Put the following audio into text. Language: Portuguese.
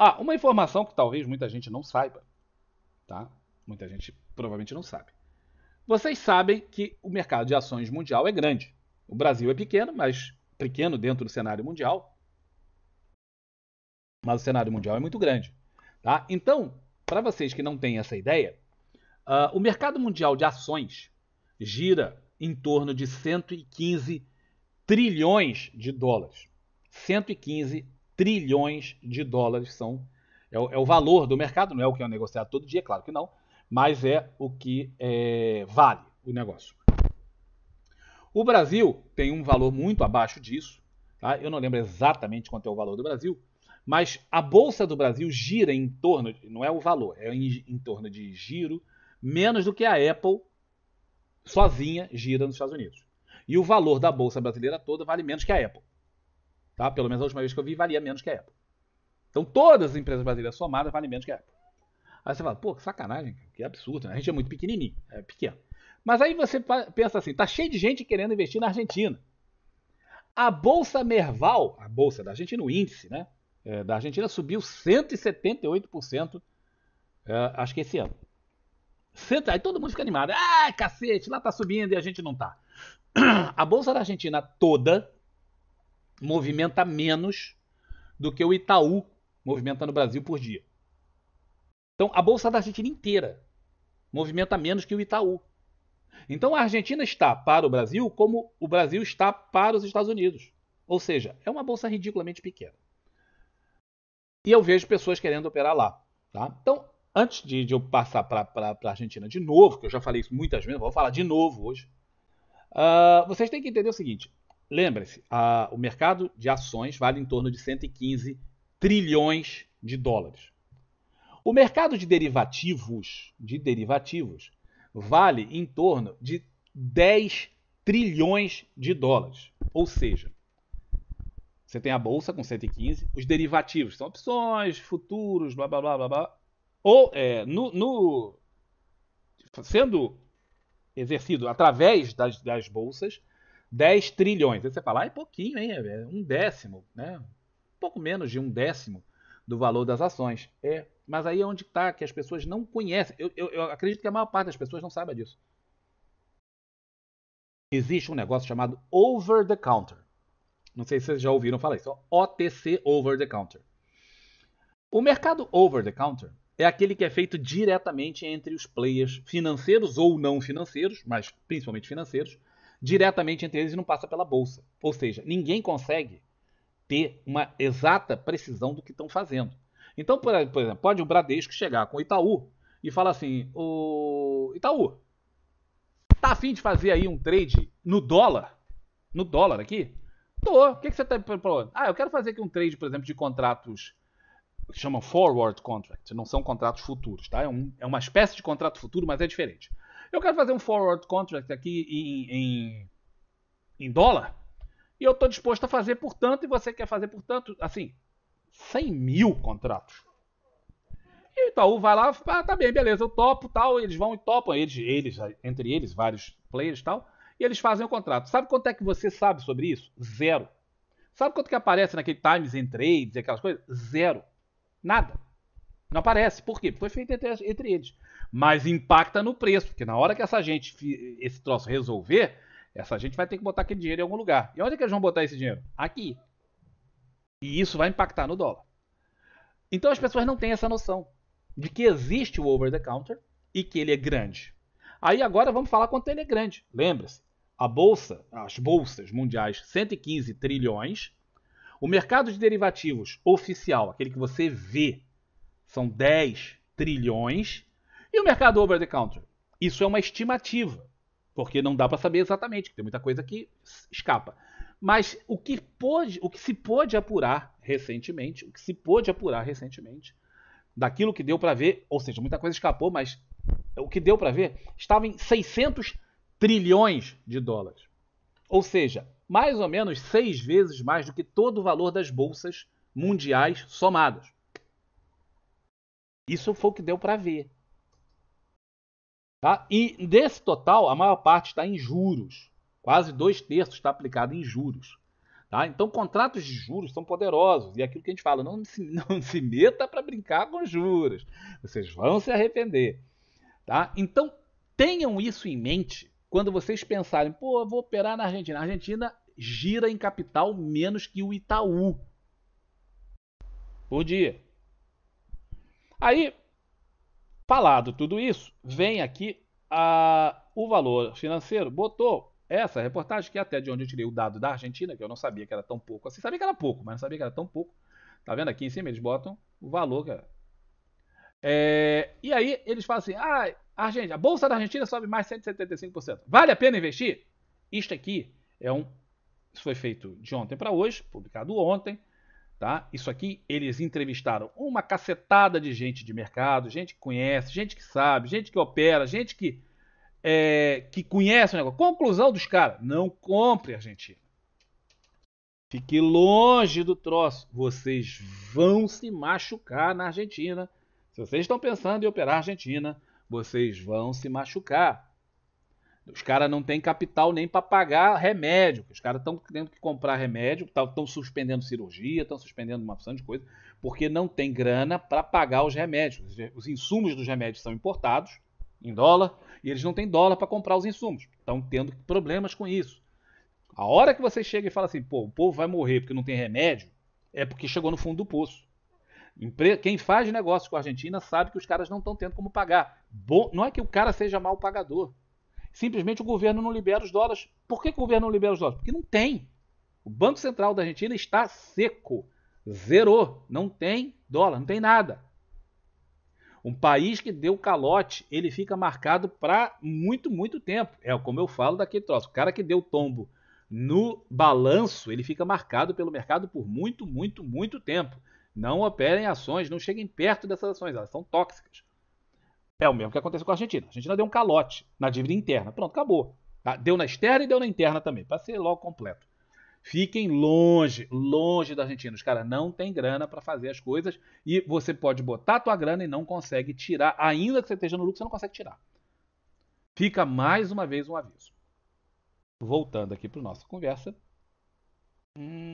Ah, uma informação que talvez muita gente não saiba, tá? Muita gente provavelmente não sabe. Vocês sabem que o mercado de ações mundial é grande. O Brasil é pequeno, mas pequeno dentro do cenário mundial. Mas o cenário mundial é muito grande, tá? Então, para vocês que não têm essa ideia, uh, o mercado mundial de ações gira em torno de 115 trilhões de dólares. 115 trilhões de dólares são é o, é o, valor do mercado, não é o que é negociado todo dia, claro que não, mas é o que é, vale o negócio. O Brasil tem um valor muito abaixo disso, tá? eu não lembro exatamente quanto é o valor do Brasil, mas a Bolsa do Brasil gira em torno, não é o valor, é em, em torno de giro, menos do que a Apple sozinha gira nos Estados Unidos. E o valor da Bolsa brasileira toda vale menos que a Apple. Tá? Pelo menos a última vez que eu vi, valia menos que a Apple. Então todas as empresas brasileiras somadas valem menos que a Apple. Aí você fala, pô, que sacanagem, que absurdo, né? a gente é muito pequenininho, é pequeno. Mas aí você pensa assim, tá cheio de gente querendo investir na Argentina. A Bolsa Merval, a Bolsa da Argentina, o índice né, é, da Argentina, subiu 178%, é, acho que esse ano. aí todo mundo fica animado, ah, cacete, lá tá subindo e a gente não tá. A Bolsa da Argentina toda movimenta menos do que o Itaú movimenta no Brasil por dia. Então, a bolsa da Argentina inteira movimenta menos que o Itaú. Então, a Argentina está para o Brasil como o Brasil está para os Estados Unidos. Ou seja, é uma bolsa ridiculamente pequena. E eu vejo pessoas querendo operar lá. Tá? Então, antes de, de eu passar para a Argentina de novo, que eu já falei isso muitas vezes, vou falar de novo hoje, uh, vocês têm que entender o seguinte: Lembre-se, o mercado de ações vale em torno de 115 trilhões de dólares. O mercado de derivativos, de derivativos vale em torno de 10 trilhões de dólares. Ou seja, você tem a bolsa com 115, os derivativos são opções, futuros, blá blá blá blá. blá. Ou é, no, no, sendo exercido através das, das bolsas, 10 trilhões. Aí você fala, ah, é pouquinho, hein? É, é um décimo, né? Pouco menos de um décimo do valor das ações. É, mas aí é onde está, que as pessoas não conhecem. Eu, eu, eu acredito que a maior parte das pessoas não saiba disso. Existe um negócio chamado over the counter. Não sei se vocês já ouviram falar isso. É OTC over the counter. O mercado over the counter é aquele que é feito diretamente entre os players financeiros ou não financeiros, mas principalmente financeiros, diretamente entre eles e não passa pela bolsa. Ou seja, ninguém consegue ter uma exata precisão do que estão fazendo. Então, por, exemplo, pode o Bradesco chegar com o Itaú e falar assim: o Itaú, tá afim de fazer aí um trade no dólar? No dólar aqui? Tô. O que, que você tá. Ah, eu quero fazer aqui um trade, por exemplo, de contratos que chamam forward contract, não são contratos futuros, tá? É, um, é uma espécie de contrato futuro, mas é diferente. Eu quero fazer um forward contract aqui em, em, em dólar. E eu estou disposto a fazer por tanto. E você quer fazer por tanto. Assim, 100 mil contratos. E o Itaú vai lá, ah, tá bem, beleza, eu topo tal. Eles vão e topam. Eles, eles, entre eles, vários players tal. E eles fazem o contrato. Sabe quanto é que você sabe sobre isso? Zero. Sabe quanto que aparece naquele Times and Trades e aquelas coisas? Zero. Nada. Não aparece. Por quê? Foi feito entre, entre eles mas impacta no preço, porque na hora que essa gente, esse troço resolver, essa gente vai ter que botar aquele dinheiro em algum lugar. E onde é que eles vão botar esse dinheiro? Aqui. E isso vai impactar no dólar. Então as pessoas não têm essa noção de que existe o over the counter e que ele é grande. Aí agora vamos falar quanto ele é grande. Lembre-se, a bolsa, as bolsas mundiais, 115 trilhões. O mercado de derivativos oficial, aquele que você vê, são 10 trilhões. E o mercado over the counter? Isso é uma estimativa, porque não dá para saber exatamente, tem muita coisa que escapa. Mas o que, pôde, o que se pôde apurar recentemente, o que se pôde apurar recentemente, daquilo que deu para ver, ou seja, muita coisa escapou, mas o que deu para ver estava em 600 trilhões de dólares. Ou seja, mais ou menos seis vezes mais do que todo o valor das bolsas mundiais somadas. Isso foi o que deu para ver. Tá? E desse total, a maior parte está em juros. Quase dois terços está aplicado em juros. Tá? Então, contratos de juros são poderosos. E é aquilo que a gente fala, não se, não se meta para brincar com juros. Vocês vão se arrepender. Tá? Então, tenham isso em mente quando vocês pensarem, pô, eu vou operar na Argentina. A Argentina gira em capital menos que o Itaú por dia. Aí, Falado tudo isso, vem aqui a, o valor financeiro. Botou essa reportagem, que é até de onde eu tirei o dado da Argentina, que eu não sabia que era tão pouco assim. Sabia que era pouco, mas não sabia que era tão pouco. Tá vendo aqui em cima? Eles botam o valor, cara. É, e aí eles falam assim: ah, Argentina, a bolsa da Argentina sobe mais 175%. Vale a pena investir? Isto aqui é um. Isso foi feito de ontem para hoje, publicado ontem. Tá? Isso aqui, eles entrevistaram uma cacetada de gente de mercado, gente que conhece, gente que sabe, gente que opera, gente que, é, que conhece o negócio. Conclusão dos caras: não compre Argentina. Fique longe do troço. Vocês vão se machucar na Argentina. Se vocês estão pensando em operar Argentina, vocês vão se machucar. Os caras não têm capital nem para pagar remédio. Os caras estão tendo que comprar remédio, estão suspendendo cirurgia, estão suspendendo uma opção de coisa, porque não tem grana para pagar os remédios. Os insumos dos remédios são importados em dólar e eles não têm dólar para comprar os insumos. Estão tendo problemas com isso. A hora que você chega e fala assim, pô, o povo vai morrer porque não tem remédio, é porque chegou no fundo do poço. Quem faz negócio com a Argentina sabe que os caras não estão tendo como pagar. Bom, não é que o cara seja mal pagador simplesmente o governo não libera os dólares. Por que, o governo não libera os dólares? Porque não tem. O Banco Central da Argentina está seco, zerou, não tem dólar, não tem nada. Um país que deu calote, ele fica marcado para muito, muito tempo. É como eu falo daquele troço. O cara que deu tombo no balanço, ele fica marcado pelo mercado por muito, muito, muito tempo. Não operem ações, não cheguem perto dessas ações, elas são tóxicas. É o mesmo que aconteceu com a Argentina. A Argentina deu um calote na dívida interna. Pronto, acabou. Tá? Deu na externa e deu na interna também, para ser logo completo. Fiquem longe, longe da Argentina. Os caras não têm grana para fazer as coisas e você pode botar a tua grana e não consegue tirar. Ainda que você esteja no lucro, você não consegue tirar. Fica mais uma vez um aviso. Voltando aqui para nossa conversa. Hum,